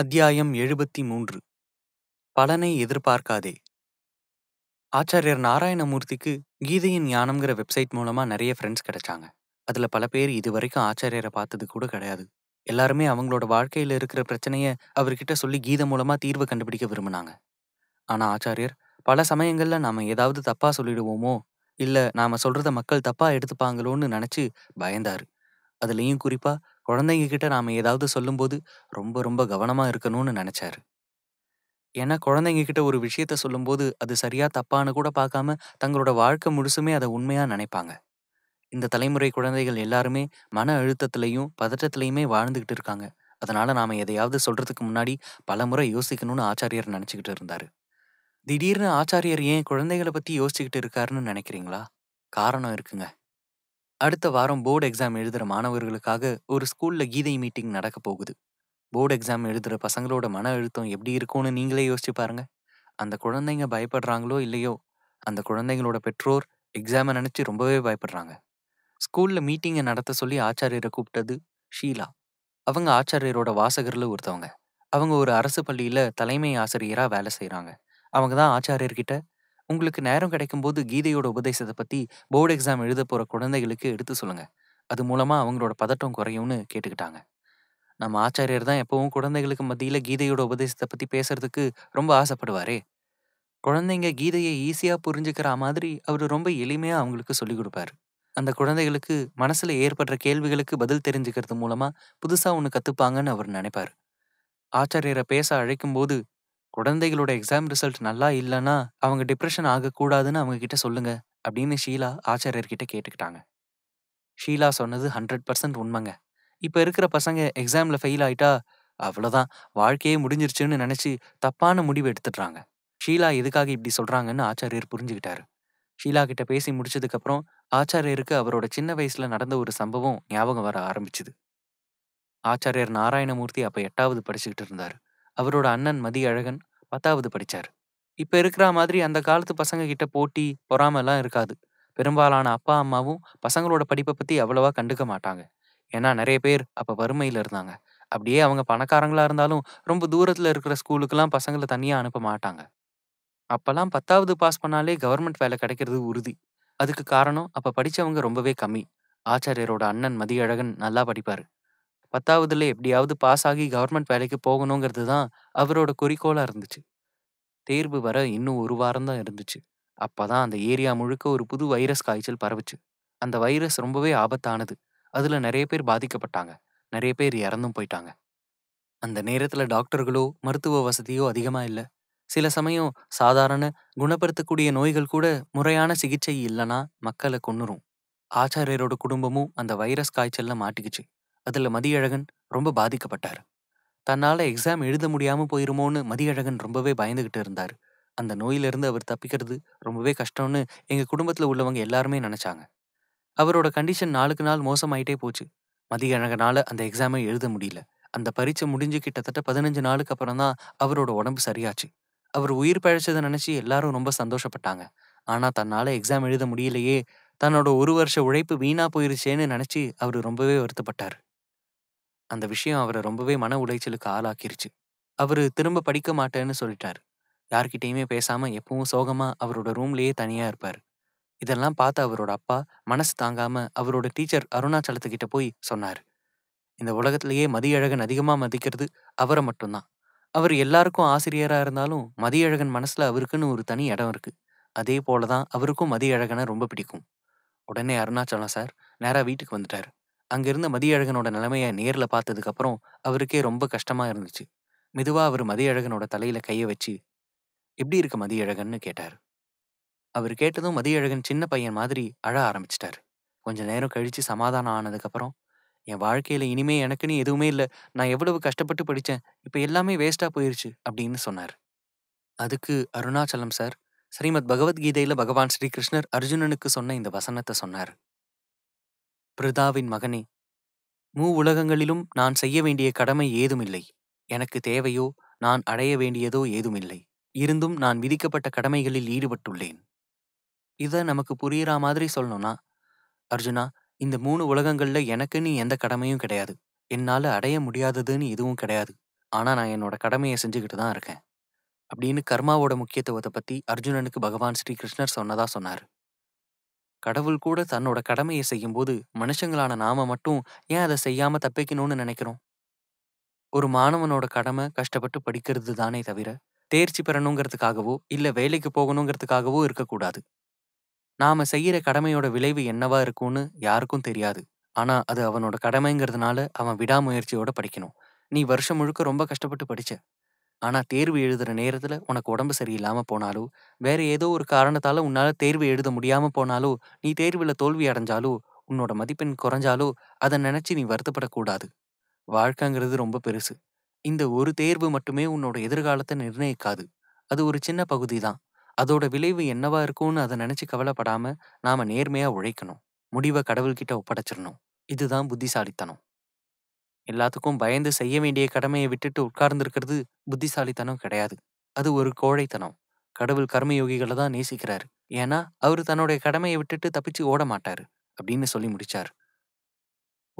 அத்தியாயம் எழுபத்தி மூன்று பலனை எதிர்பார்க்காதே ஆச்சாரியர் நாராயணமூர்த்திக்கு கீதையின் ஞானம்ங்கிற வெப்சைட் மூலமாக நிறைய ஃப்ரெண்ட்ஸ் கிடைச்சாங்க அதில் பல பேர் இது வரைக்கும் ஆச்சாரியரை பார்த்தது கூட கிடையாது எல்லாருமே அவங்களோட வாழ்க்கையில் இருக்கிற பிரச்சனையை அவர்கிட்ட சொல்லி கீதை மூலமாக தீர்வு கண்டுபிடிக்க விரும்பினாங்க ஆனால் ஆச்சாரியர் பல சமயங்களில் நாம் ஏதாவது தப்பாக சொல்லிடுவோமோ இல்லை நாம் சொல்கிறத மக்கள் தப்பாக எடுத்துப்பாங்களோன்னு நினச்சி பயந்தார் அதுலேயும் குறிப்பாக குழந்தைங்க கிட்ட நாம் ஏதாவது சொல்லும்போது ரொம்ப ரொம்ப கவனமாக இருக்கணும்னு நினச்சாரு ஏன்னா குழந்தைங்க கிட்ட ஒரு விஷயத்த சொல்லும்போது அது சரியா தப்பான்னு கூட பார்க்காம தங்களோட வாழ்க்கை முழுசுமே அதை உண்மையாக நினைப்பாங்க இந்த தலைமுறை குழந்தைகள் எல்லாருமே மன அழுத்தத்திலையும் பதட்டத்திலையுமே வாழ்ந்துகிட்டு இருக்காங்க அதனால நாம் எதையாவது சொல்றதுக்கு முன்னாடி பலமுறை யோசிக்கணும்னு ஆச்சாரியர் நினச்சிக்கிட்டு இருந்தாரு திடீர்னு ஆச்சாரியர் ஏன் குழந்தைகளை பற்றி யோசிச்சுக்கிட்டு இருக்காருன்னு நினைக்கிறீங்களா காரணம் இருக்குங்க அடுத்த வாரம் போர்டு எக்ஸாம் எழுதுகிற மாணவர்களுக்காக ஒரு ஸ்கூலில் கீதை மீட்டிங் நடக்க போகுது போர்டு எக்ஸாம் எழுதுகிற பசங்களோட மன அழுத்தம் எப்படி இருக்கும்னு நீங்களே யோசிச்சு பாருங்க அந்த குழந்தைங்க பயப்படுறாங்களோ இல்லையோ அந்த குழந்தைங்களோட பெற்றோர் எக்ஸாமை நினச்சி ரொம்பவே பயப்படுறாங்க ஸ்கூலில் மீட்டிங்கை நடத்த சொல்லி ஆச்சாரியரை கூப்பிட்டது ஷீலா அவங்க ஆச்சாரியரோட வாசகரில் ஒருத்தவங்க அவங்க ஒரு அரசு பள்ளியில் தலைமை ஆசிரியராக வேலை செய்கிறாங்க அவங்க தான் ஆச்சாரியர்கிட்ட உங்களுக்கு நேரம் கிடைக்கும்போது கீதையோட உபதேசத்தை பற்றி போர்டு எக்ஸாம் எழுத போகிற குழந்தைகளுக்கு எடுத்து சொல்லுங்கள் அது மூலமாக அவங்களோட பதட்டம் குறையும்னு கேட்டுக்கிட்டாங்க நம்ம ஆச்சாரியர் தான் எப்பவும் குழந்தைகளுக்கு மத்தியில் கீதையோட உபதேசத்தை பற்றி பேசுறதுக்கு ரொம்ப ஆசைப்படுவாரே குழந்தைங்க கீதையை ஈஸியாக புரிஞ்சுக்கிற மாதிரி அவர் ரொம்ப எளிமையாக அவங்களுக்கு சொல்லிக் கொடுப்பாரு அந்த குழந்தைகளுக்கு மனசில் ஏற்படுற கேள்விகளுக்கு பதில் தெரிஞ்சுக்கிறது மூலமாக புதுசாக ஒன்று கற்றுப்பாங்கன்னு அவர் நினைப்பார் ஆச்சாரியரை பேச அழைக்கும் போது குழந்தைகளோட எக்ஸாம் ரிசல்ட் நல்லா இல்லைன்னா அவங்க டிப்ரெஷன் ஆகக்கூடாதுன்னு அவங்க கிட்ட சொல்லுங்க அப்படின்னு ஷீலா ஆச்சாரியர்கிட்ட கேட்டுக்கிட்டாங்க ஷீலா சொன்னது ஹண்ட்ரட் பர்சன்ட் உண்மைங்க இப்போ இருக்கிற பசங்க எக்ஸாமில் ஃபெயில் ஆயிட்டா அவ்வளோதான் வாழ்க்கையே முடிஞ்சிருச்சுன்னு நினச்சி தப்பான முடிவு எடுத்துடுறாங்க ஷீலா எதுக்காக இப்படி சொல்கிறாங்கன்னு ஆச்சாரியர் புரிஞ்சுக்கிட்டாரு ஷீலா கிட்ட பேசி முடிச்சதுக்கப்புறம் ஆச்சாரியருக்கு அவரோட சின்ன வயசில் நடந்த ஒரு சம்பவம் ஞாபகம் வர ஆரம்பிச்சுது ஆச்சாரியர் நாராயணமூர்த்தி அப்போ எட்டாவது படிச்சுக்கிட்டு இருந்தார் அவரோட அண்ணன் மதியழகன் பத்தாவது படித்தார் இப்போ இருக்கிற மாதிரி அந்த காலத்து பசங்க கிட்ட போட்டி பொறாமெல்லாம் இருக்காது பெரும்பாலான அப்பா அம்மாவும் பசங்களோட படிப்பை பற்றி அவ்வளவா கண்டுக்க மாட்டாங்க ஏன்னா நிறைய பேர் அப்போ வறுமையில் இருந்தாங்க அப்படியே அவங்க பணக்காரங்களாக இருந்தாலும் ரொம்ப தூரத்தில் இருக்கிற ஸ்கூலுக்கெல்லாம் பசங்களை தனியாக அனுப்ப மாட்டாங்க அப்போல்லாம் பத்தாவது பாஸ் பண்ணாலே கவர்மெண்ட் வேலை கிடைக்கிறது உறுதி அதுக்கு காரணம் அப்போ படித்தவங்க ரொம்பவே கம்மி ஆச்சாரியரோட அண்ணன் மதியழகன் நல்லா படிப்பாரு பத்தாவதுல எப்படியாவது பாஸ் ஆகி கவர்மெண்ட் வேலைக்கு போகணுங்கிறது தான் அவரோட குறிக்கோளாக இருந்துச்சு தேர்வு வர இன்னும் ஒரு வாரம் தான் இருந்துச்சு தான் அந்த ஏரியா முழுக்க ஒரு புது வைரஸ் காய்ச்சல் பரவுச்சு அந்த வைரஸ் ரொம்பவே ஆபத்தானது அதில் நிறைய பேர் பாதிக்கப்பட்டாங்க நிறைய பேர் இறந்தும் போயிட்டாங்க அந்த நேரத்தில் டாக்டர்களோ மருத்துவ வசதியோ அதிகமாக இல்லை சில சமயம் சாதாரண குணப்படுத்தக்கூடிய நோய்கள் கூட முறையான சிகிச்சை இல்லைன்னா மக்களை கொன்னுரும் ஆச்சாரியரோட குடும்பமும் அந்த வைரஸ் காய்ச்சலில் மாட்டிக்கிச்சு அதில் மதியழகன் ரொம்ப பாதிக்கப்பட்டார் தன்னால் எக்ஸாம் எழுத முடியாமல் போயிருமோன்னு மதியழகன் ரொம்பவே பயந்துக்கிட்டு இருந்தார் அந்த நோயிலிருந்து அவர் தப்பிக்கிறது ரொம்பவே கஷ்டம்னு எங்கள் குடும்பத்தில் உள்ளவங்க எல்லாருமே நினச்சாங்க அவரோட கண்டிஷன் நாளுக்கு நாள் மோசமாயிட்டே போச்சு மதியழகனால் அந்த எக்ஸாமை எழுத முடியல அந்த பரீட்சை முடிஞ்சு கிட்டத்தட்ட பதினஞ்சு நாளுக்கு அப்புறம் தான் அவரோட உடம்பு சரியாச்சு அவர் உயிர் பழைச்சதை நினச்சி எல்லாரும் ரொம்ப சந்தோஷப்பட்டாங்க ஆனால் தன்னால் எக்ஸாம் எழுத முடியலையே தன்னோட ஒரு வருஷ உழைப்பு வீணாக போயிருச்சேன்னு நினச்சி அவர் ரொம்பவே வருத்தப்பட்டார் அந்த விஷயம் அவரை ரொம்பவே மன உளைச்சலுக்கு ஆளாக்கிருச்சு. அவரு திரும்ப படிக்க மாட்டேன்னு சொல்லிட்டாரு. யார்கிட்டயுமே பேசாம எப்பவும் சோகமா அவரோட ரூம்லயே தனியா இருப்பாரு. இதெல்லாம் பார்த்த அவரோட அப்பா மனசு தாங்காம அவரோட டீச்சர் அருணாச்சலத்துக்கிட்ட போய் சொன்னாரு. இந்த உலகத்திலேயே மதியழகன் அதிகமா மதிக்கிறது அவரை மட்டும் தான். அவர் எல்லாருக்கும் ஆசிரியரா இருந்தாலும் மதியழகன் மனசுல அவருக்குன்னு ஒரு தனி இடம் இருக்கு. அதே போல தான் அவருக்கும் மதியழகனை ரொம்ப பிடிக்கும். உடனே அருணாச்சலம் சார் நேரா வீட்டுக்கு வந்துட்டாரு. அங்கிருந்த மதியழகனோட நிலைமைய நேரில் பார்த்ததுக்கப்புறம் அவருக்கே ரொம்ப கஷ்டமாக இருந்துச்சு. மெதுவாக அவர் மதியழகனோட தலையில் கைய வச்சு, "எப்படி இருக்க மதியழகன்?"னு கேட்டார் அவர் கேட்டதும் மதியழகன் சின்ன பையன் மாதிரி அழ ஆரம்பிச்சிட்டார் கொஞ்ச நேரம் கழிச்சு சமாதானம் ஆனதுக்கப்புறம், "என் வாழ்க்கையில் இனிமே எனக்குன்னு எதுவுமே இல்லை நான் எவ்வளவு கஷ்டப்பட்டு படித்தேன் இப்போ எல்லாமே வேஸ்ட்டாக போயிருச்சு" அப்படின்னு சொன்னார் அதுக்கு அருணாச்சலம் சார், "ஸ்ரீமத் பகவத்கீதையில் பகவான் ஸ்ரீகிருஷ்ணர் அர்ஜுனனுக்கு சொன்ன இந்த வசனத்தை சொன்னார் பிரதாவின் மகனே மூ உலகங்களிலும் நான் செய்ய வேண்டிய கடமை ஏதுமில்லை எனக்கு தேவையோ நான் அடைய வேண்டியதோ ஏதுமில்லை இருந்தும் நான் விதிக்கப்பட்ட கடமைகளில் ஈடுபட்டுள்ளேன் இதை நமக்கு புரியுறா மாதிரி சொல்லணும்னா அர்ஜுனா இந்த மூணு உலகங்கள்ல எனக்குன்னு எந்த கடமையும் கிடையாது என்னால் அடைய முடியாததுன்னு எதுவும் கிடையாது ஆனா நான் என்னோட கடமையை செஞ்சுக்கிட்டு தான் இருக்கேன் அப்படின்னு கர்மாவோட முக்கியத்துவத்தை பத்தி அர்ஜுனனுக்கு பகவான் ஸ்ரீ கிருஷ்ணர் சொன்னதா சொன்னார் கடவுள் கூட தன்னோட கடமையை செய்யும்போது மனுஷங்களான நாம மட்டும் ஏன் அதை செய்யாம தப்பிக்கணும்னு நினைக்கிறோம் ஒரு மாணவனோட கடமை கஷ்டப்பட்டு படிக்கிறது தானே தவிர தேர்ச்சி பெறணுங்கிறதுக்காகவோ இல்லை வேலைக்கு போகணுங்கிறதுக்காகவோ இருக்கக்கூடாது நாம செய்யற கடமையோட விளைவு என்னவா இருக்கும்னு யாருக்கும் தெரியாது ஆனா அது அவனோட கடமைங்கிறதுனால அவன் விடாமுயற்சியோட படிக்கணும் நீ வருஷம் முழுக்க ரொம்ப கஷ்டப்பட்டு படிச்ச ஆனா தேர்வு எழுதுற நேரத்துல உனக்கு உடம்பு சரியில்லாம போனாலோ, வேற ஏதோ ஒரு காரணத்தால உன்னால தேர்வு எழுத முடியாம போனாலோ, நீ தேர்வுல தோல்வி அடைஞ்சாலோ, உன்னோட மதிப்பெண் குறைஞ்சாலோ அத நினைச்சு நீ வருத்தப்படக்கூடாது. வாழ்க்கைங்கிறது ரொம்ப பெருசு. இந்த ஒரு தேர்வு மட்டுமே உன்னோட எதிர்காலத்தை நிர்ணயிக்காது. அது ஒரு சின்ன பகுதி தான். அதோட விளைவு என்னவா இருக்கும்னு அத நினைச்சு கவலைப்படாம நாம நேர்மையா உழைக்கணும். முடிவ கடவுள்கிட்ட ஒப்படைச்சிடணும் இதுதான் புத்திசாலித்தனம். எல்லாத்துக்கும் பயந்து செய்ய வேண்டிய கடமையை விட்டுட்டு உட்கார்ந்துருக்கிறது புத்திசாலித்தனம் கிடையாது அது ஒரு கோழைத்தனம் கடவுள் கர்மயோகிகளை தான் நேசிக்கிறாரு ஏன்னா அவர் தன்னுடைய கடமையை விட்டுட்டு தப்பிச்சு ஓட மாட்டார் அப்படின்னு சொல்லி முடிச்சார்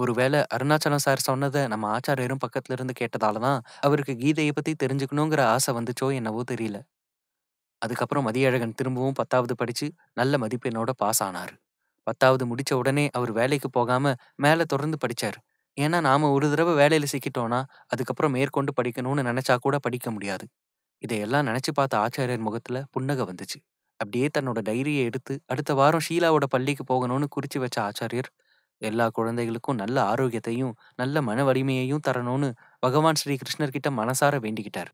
ஒருவேளை அருணாச்சலம் சார் சொன்னதை நம்ம ஆச்சாரியரும் பக்கத்துல இருந்து கேட்டதால தான் அவருக்கு கீதையை பத்தி தெரிஞ்சுக்கணுங்கிற ஆசை வந்துச்சோ என்னவோ தெரியல அதுக்கப்புறம் மதியழகன் திரும்பவும் பத்தாவது படிச்சு நல்ல மதிப்பெண்ணோட பாஸ் ஆனார் பத்தாவது முடிச்ச உடனே அவர் வேலைக்கு போகாம மேலே தொடர்ந்து படிச்சார் ஏன்னா, நாம ஒரு தடவை வேலையில சிக்கிட்டோம்னா, அதுக்கப்புறம் மேற்கொண்டு படிக்கணும்னு நினைச்சா கூட படிக்க முடியாது. இதையெல்லாம் நினைச்சு பார்த்த ஆச்சாரியர் முகத்துல புன்னகை வந்துச்சு. அப்படியே தன்னோட டைரியை எடுத்து, அடுத்த வாரம் ஷீலாவோட பள்ளிக்கு போகணும்னு குறிச்சு வச்ச ஆச்சாரியர் எல்லா குழந்தைகளுக்கும் நல்ல ஆரோக்கியத்தையும், நல்ல மன வலிமையையும் தரணும்னு பகவான் ஸ்ரீ கிருஷ்ணர்கிட்ட மனசார வேண்டிக்கிட்டார்.